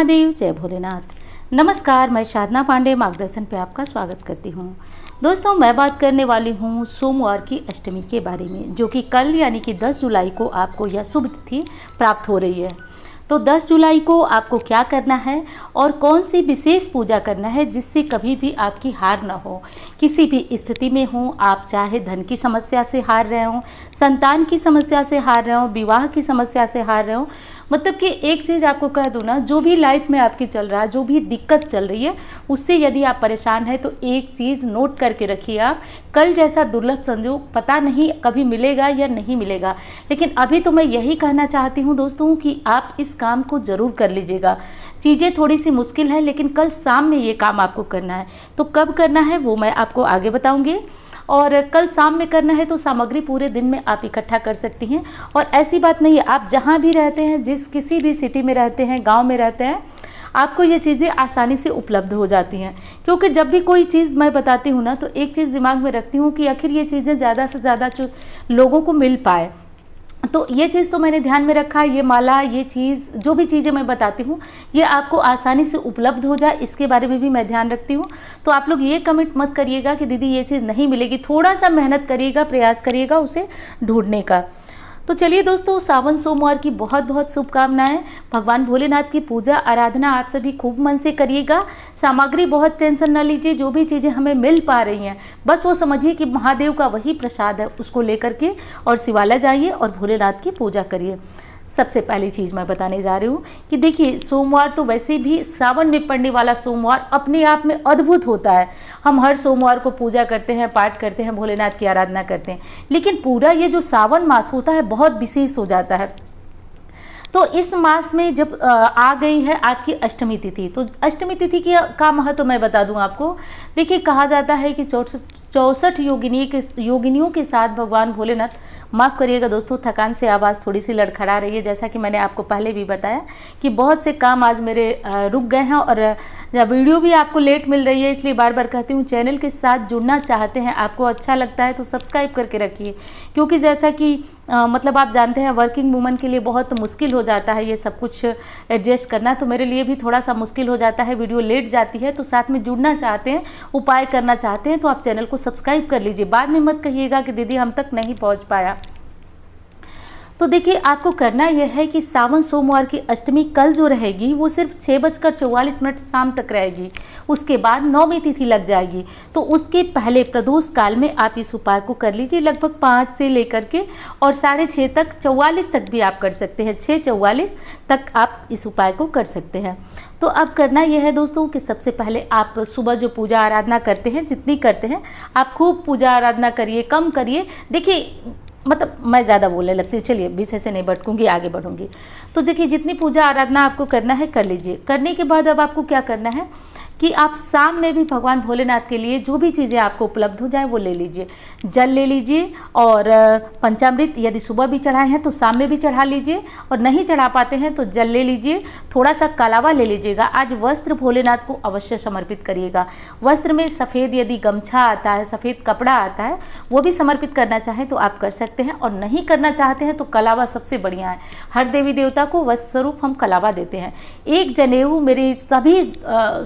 महादेव जय भोलेनाथ नमस्कार मैं साधना पांडे मार्गदर्शन पे आपका स्वागत करती हूँ दोस्तों मैं बात करने वाली हूँ सोमवार की अष्टमी के बारे में जो कि कल यानी कि 10 जुलाई को आपको यह शुभ तिथि प्राप्त हो रही है तो 10 जुलाई को आपको क्या करना है और कौन सी विशेष पूजा करना है जिससे कभी भी आपकी हार ना हो किसी भी स्थिति में हो आप चाहे धन की समस्या से हार रहे हों संतान की समस्या से हार रहे हों विवाह की समस्या से हार रहे हों मतलब कि एक चीज़ आपको कह दूँ ना जो भी लाइफ में आपकी चल रहा है जो भी दिक्कत चल रही है उससे यदि आप परेशान हैं तो एक चीज़ नोट करके रखिए आप कल जैसा दुर्लभ संयोग पता नहीं कभी मिलेगा या नहीं मिलेगा लेकिन अभी तो मैं यही कहना चाहती हूँ दोस्तों कि आप इस काम को ज़रूर कर लीजिएगा चीज़ें थोड़ी सी मुश्किल है लेकिन कल शाम में ये काम आपको करना है तो कब करना है वो मैं आपको आगे बताऊँगी और कल शाम में करना है तो सामग्री पूरे दिन में आप इकट्ठा कर सकती हैं और ऐसी बात नहीं है आप जहाँ भी रहते हैं जिस किसी भी सिटी में रहते हैं गाँव में रहते हैं आपको ये चीज़ें आसानी से उपलब्ध हो जाती हैं क्योंकि जब भी कोई चीज़ मैं बताती हूँ ना तो एक चीज़ दिमाग में रखती हूँ कि आखिर ये चीज़ें ज़्यादा से ज़्यादा लोगों को मिल पाए तो ये चीज़ तो मैंने ध्यान में रखा ये माला ये चीज़ जो भी चीज़ें मैं बताती हूँ ये आपको आसानी से उपलब्ध हो जाए इसके बारे में भी मैं ध्यान रखती हूँ तो आप लोग ये कमेंट मत करिएगा कि दीदी ये चीज़ नहीं मिलेगी थोड़ा सा मेहनत करिएगा प्रयास करिएगा उसे ढूंढने का तो चलिए दोस्तों सावन सोमवार की बहुत बहुत शुभकामनाएं भगवान भोलेनाथ की पूजा आराधना आप सभी खूब मन से करिएगा सामग्री बहुत टेंशन ना लीजिए जो भी चीज़ें हमें मिल पा रही हैं बस वो समझिए कि महादेव का वही प्रसाद है उसको लेकर के और शिवालय जाइए और भोलेनाथ की पूजा करिए सबसे पहली चीज़ मैं बताने जा रही हूँ कि देखिए सोमवार तो वैसे भी सावन में पड़ने वाला सोमवार अपने आप में अद्भुत होता है हम हर सोमवार को पूजा करते हैं पाठ करते हैं भोलेनाथ की आराधना करते हैं लेकिन पूरा ये जो सावन मास होता है बहुत विशेष हो जाता है तो इस मास में जब आ गई है आपकी अष्टमी तिथि तो अष्टमी तिथि की का महत्व तो मैं बता दूं आपको देखिए कहा जाता है कि चौसठ चौसठ योगिनी के योगिनियों के साथ भगवान भोलेनाथ माफ़ करिएगा दोस्तों थकान से आवाज़ थोड़ी सी लड़खड़ा रही है जैसा कि मैंने आपको पहले भी बताया कि बहुत से काम आज मेरे रुक गए हैं और वीडियो भी आपको लेट मिल रही है इसलिए बार बार कहती हूँ चैनल के साथ जुड़ना चाहते हैं आपको अच्छा लगता है तो सब्सक्राइब करके रखिए क्योंकि जैसा कि आ, मतलब आप जानते हैं वर्किंग वूमन के लिए बहुत मुश्किल हो जाता है ये सब कुछ एडजस्ट करना तो मेरे लिए भी थोड़ा सा मुश्किल हो जाता है वीडियो लेट जाती है तो साथ में जुड़ना चाहते हैं उपाय करना चाहते हैं तो आप चैनल को सब्सक्राइब कर लीजिए बाद में मत कहिएगा कि दीदी हम तक नहीं पहुँच पाया तो देखिए आपको करना यह है कि सावन सोमवार की अष्टमी कल जो रहेगी वो सिर्फ छः बजकर चौवालीस मिनट शाम तक रहेगी उसके बाद नौवीं तिथि लग जाएगी तो उसके पहले प्रदोष काल में आप इस उपाय को कर लीजिए लगभग पाँच से लेकर के और साढ़े छः तक चौवालीस तक भी आप कर सकते हैं छः चौवालीस तक आप इस उपाय को कर सकते हैं तो अब करना यह है दोस्तों कि सबसे पहले आप सुबह जो पूजा आराधना करते हैं जितनी करते हैं आप खूब पूजा आराधना करिए कम करिए देखिए मतलब मैं ज़्यादा बोलने लगती हूँ चलिए बीस ऐसे नहीं बटकूँगी आगे बढ़ूँगी तो देखिए जितनी पूजा आराधना आपको करना है कर लीजिए करने के बाद अब आपको क्या करना है कि आप शाम में भी भगवान भोलेनाथ के लिए जो भी चीज़ें आपको उपलब्ध हो जाए वो ले लीजिए जल ले लीजिए और पंचामृत यदि सुबह भी चढ़ाए हैं तो शाम में भी चढ़ा लीजिए और नहीं चढ़ा पाते हैं तो जल ले लीजिए थोड़ा सा कलावा ले लीजिएगा आज वस्त्र भोलेनाथ को अवश्य समर्पित करिएगा वस्त्र में सफ़ेद यदि गमछा आता है सफ़ेद कपड़ा आता है वो भी समर्पित करना चाहें तो आप कर सकते हैं और नहीं करना चाहते हैं तो कलावा सबसे बढ़िया है हर देवी देवता को वस्त्र स्वरूप हम कलावा देते हैं एक जनेऊ मेरे सभी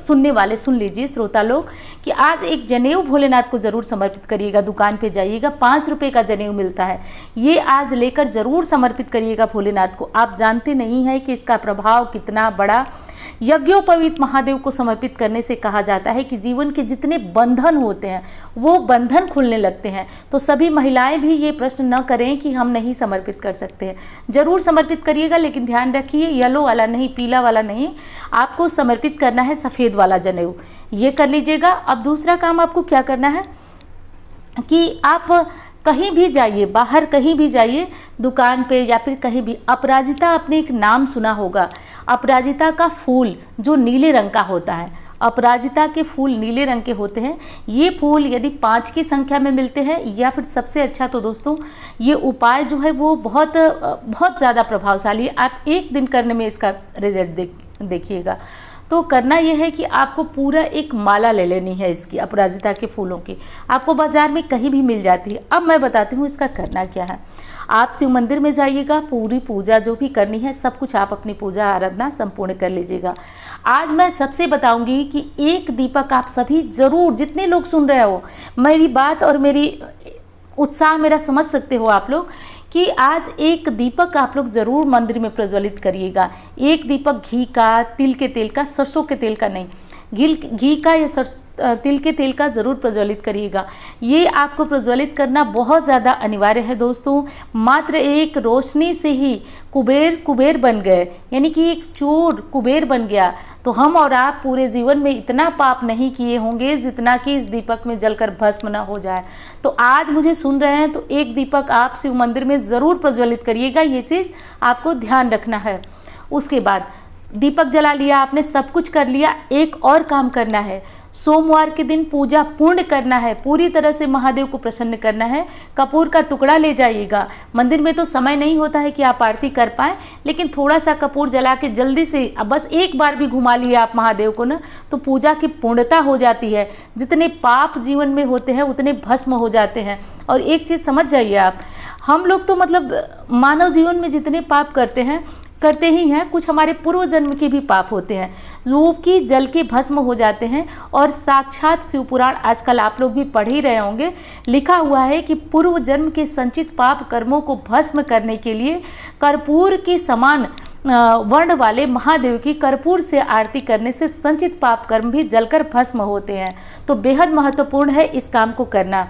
सुनने वाले वाले सुन लीजिए श्रोता लोग कि आज एक जनेऊ भोलेनाथ को ज़रूर समर्पित करिएगा दुकान पे जाइएगा पाँच रुपये का जनेऊ मिलता है ये आज लेकर ज़रूर समर्पित करिएगा भोलेनाथ को आप जानते नहीं हैं कि इसका प्रभाव कितना बड़ा यज्ञोपवीत महादेव को समर्पित करने से कहा जाता है कि जीवन के जितने बंधन होते हैं वो बंधन खुलने लगते हैं तो सभी महिलाएं भी ये प्रश्न न करें कि हम नहीं समर्पित कर सकते हैं ज़रूर समर्पित करिएगा लेकिन ध्यान रखिए येलो वाला नहीं पीला वाला नहीं आपको समर्पित करना है सफ़ेद वाला जनेऊ ये कर लीजिएगा अब दूसरा काम आपको क्या करना है कि आप कहीं भी जाइए बाहर कहीं भी जाइए दुकान पे या फिर कहीं भी अपराजिता आपने एक नाम सुना होगा अपराजिता का फूल जो नीले रंग का होता है अपराजिता के फूल नीले रंग के होते हैं ये फूल यदि पाँच की संख्या में मिलते हैं या फिर सबसे अच्छा तो दोस्तों ये उपाय जो है वो बहुत बहुत ज़्यादा प्रभावशाली है आप एक दिन करने में इसका रिजल्ट देख देखिएगा तो करना यह है कि आपको पूरा एक माला ले लेनी है इसकी अपराजिता के फूलों की आपको बाज़ार में कहीं भी मिल जाती है अब मैं बताती हूँ इसका करना क्या है आप शिव मंदिर में जाइएगा पूरी पूजा जो भी करनी है सब कुछ आप अपनी पूजा आराधना संपूर्ण कर लीजिएगा आज मैं सबसे बताऊंगी कि एक दीपक आप सभी ज़रूर जितने लोग सुन रहे हो मेरी बात और मेरी उत्साह मेरा समझ सकते हो आप लोग कि आज एक दीपक आप लोग ज़रूर मंदिर में प्रज्वलित करिएगा एक दीपक घी का तिल के तेल का सरसों के तेल का नहीं घी घी का या सरसों तिल के तेल का ज़रूर प्रज्वलित करिएगा ये आपको प्रज्वलित करना बहुत ज़्यादा अनिवार्य है दोस्तों मात्र एक रोशनी से ही कुबेर कुबेर बन गए यानी कि एक चोर कुबेर बन गया तो हम और आप पूरे जीवन में इतना पाप नहीं किए होंगे जितना कि इस दीपक में जलकर भस्म ना हो जाए तो आज मुझे सुन रहे हैं तो एक दीपक आप शिव मंदिर में ज़रूर प्रज्वलित करिएगा ये चीज़ आपको ध्यान रखना है उसके बाद दीपक जला लिया आपने सब कुछ कर लिया एक और काम करना है सोमवार के दिन पूजा पूर्ण करना है पूरी तरह से महादेव को प्रसन्न करना है कपूर का टुकड़ा ले जाइएगा मंदिर में तो समय नहीं होता है कि आप आरती कर पाएँ लेकिन थोड़ा सा कपूर जला के जल्दी से अब बस एक बार भी घुमा लिए आप महादेव को ना तो पूजा की पूर्णता हो जाती है जितने पाप जीवन में होते हैं उतने भस्म हो जाते हैं और एक चीज़ समझ जाइए आप हम लोग तो मतलब मानव जीवन में जितने पाप करते हैं करते ही हैं कुछ हमारे पूर्व जन्म के भी पाप होते हैं वो कि जल के भस्म हो जाते हैं और साक्षात शिवपुराण आजकल आप लोग भी पढ़ ही रहे होंगे लिखा हुआ है कि पूर्व जन्म के संचित पाप कर्मों को भस्म करने के लिए कर्पूर के समान वर्ण वाले महादेव की कर्पूर से आरती करने से संचित पाप कर्म भी जलकर भस्म होते हैं तो बेहद महत्वपूर्ण है इस काम को करना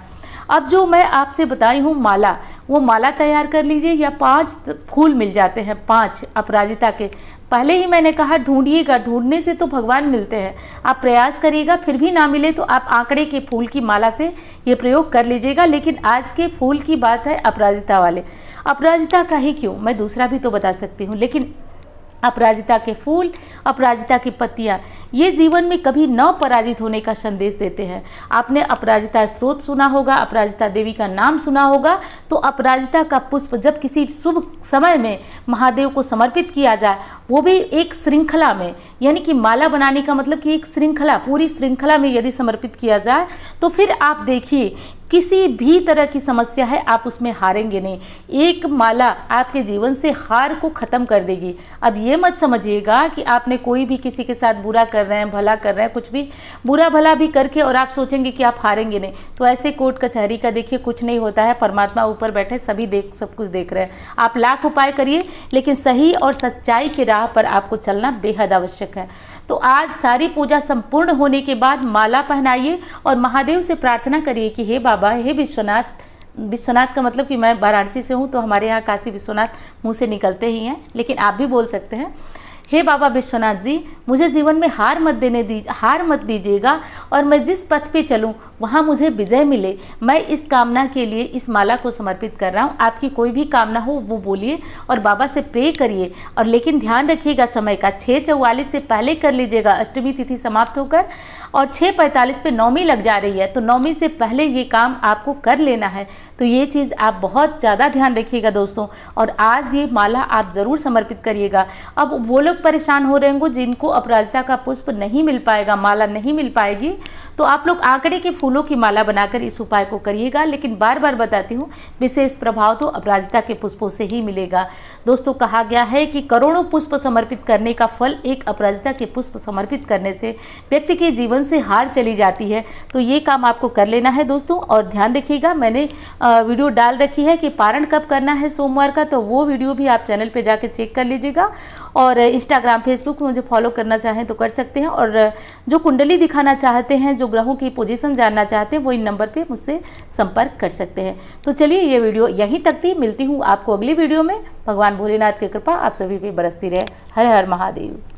अब जो मैं आपसे बताई हूँ माला वो माला तैयार कर लीजिए या पांच फूल मिल जाते हैं पांच अपराजिता के पहले ही मैंने कहा ढूंढिएगा ढूंढने से तो भगवान मिलते हैं आप प्रयास करिएगा फिर भी ना मिले तो आप आंकड़े के फूल की माला से ये प्रयोग कर लीजिएगा लेकिन आज के फूल की बात है अपराजिता वाले अपराजिता का ही क्यों मैं दूसरा भी तो बता सकती हूँ लेकिन अपराजिता के फूल अपराजिता की पत्तियाँ ये जीवन में कभी न पराजित होने का संदेश देते हैं आपने अपराजिता स्त्रोत सुना होगा अपराजिता देवी का नाम सुना होगा तो अपराजिता का पुष्प जब किसी शुभ समय में महादेव को समर्पित किया जाए वो भी एक श्रृंखला में यानी कि माला बनाने का मतलब कि एक श्रृंखला पूरी श्रृंखला में यदि समर्पित किया जाए तो फिर आप देखिए किसी भी तरह की समस्या है आप उसमें हारेंगे नहीं एक माला आपके जीवन से हार को ख़त्म कर देगी अब ये मत समझिएगा कि आपने कोई भी किसी के साथ बुरा कर रहे हैं भला कर रहे हैं कुछ भी बुरा भला भी करके और आप सोचेंगे कि आप हारेंगे नहीं तो ऐसे कोर्ट कचहरी का देखिए कुछ नहीं होता है परमात्मा ऊपर बैठे सभी देख सब कुछ देख रहे हैं आप लाख उपाय करिए लेकिन सही और सच्चाई के राह पर आपको चलना बेहद आवश्यक है तो आज सारी पूजा संपूर्ण होने के बाद माला पहनाइए और महादेव से प्रार्थना करिए कि हे बाबा हे विश्वनाथ विश्वनाथ का मतलब कि मैं वाराणसी से हूँ तो हमारे यहाँ काशी विश्वनाथ मुँह से निकलते ही हैं लेकिन आप भी बोल सकते हैं हे बाबा विश्वनाथ जी मुझे जीवन में हार मत देने दी हार मत दीजिएगा और मैं जिस पथ पे चलूँ वहाँ मुझे विजय मिले मैं इस कामना के लिए इस माला को समर्पित कर रहा हूँ आपकी कोई भी कामना हो वो बोलिए और बाबा से प्रे करिए और लेकिन ध्यान रखिएगा समय का छः चौवालीस से पहले कर लीजिएगा अष्टमी तिथि समाप्त होकर और छः पैंतालीस पर नौमी लग जा रही है तो नौमी से पहले ये काम आपको कर लेना है तो ये चीज़ आप बहुत ज़्यादा ध्यान रखिएगा दोस्तों और आज ये माला आप ज़रूर समर्पित करिएगा अब वो लोग परेशान हो रहे होंगे जिनको अपराजिता का पुष्प नहीं मिल पाएगा माला नहीं मिल पाएगी तो आप लोग आंकड़े के फूलों की माला बनाकर इस उपाय को करिएगा लेकिन बार बार बताती हूँ विशेष प्रभाव तो अपराजिता के पुष्पों से ही मिलेगा दोस्तों कहा गया है कि करोड़ों पुष्प समर्पित करने का फल एक अपराजिता के पुष्प समर्पित करने से व्यक्ति के जीवन से हार चली जाती है तो ये काम आपको कर लेना है दोस्तों और ध्यान रखिएगा मैंने वीडियो डाल रखी है कि पारण कब करना है सोमवार का तो वो वीडियो भी आप चैनल पर जाकर चेक कर लीजिएगा और इंस्टाग्राम फेसबुक मुझे फॉलो करना चाहें तो कर सकते हैं और जो कुंडली दिखाना चाहते हैं जो ग्रहों की पोजिशन जान जानना चाहते हैं वो इन नंबर पर मुझसे संपर्क कर सकते हैं तो चलिए ये वीडियो यहीं तक थी मिलती हूँ आपको अगली वीडियो में भगवान भोलेनाथ की कृपा आप सभी पर बरसती रहे हर हर महादेव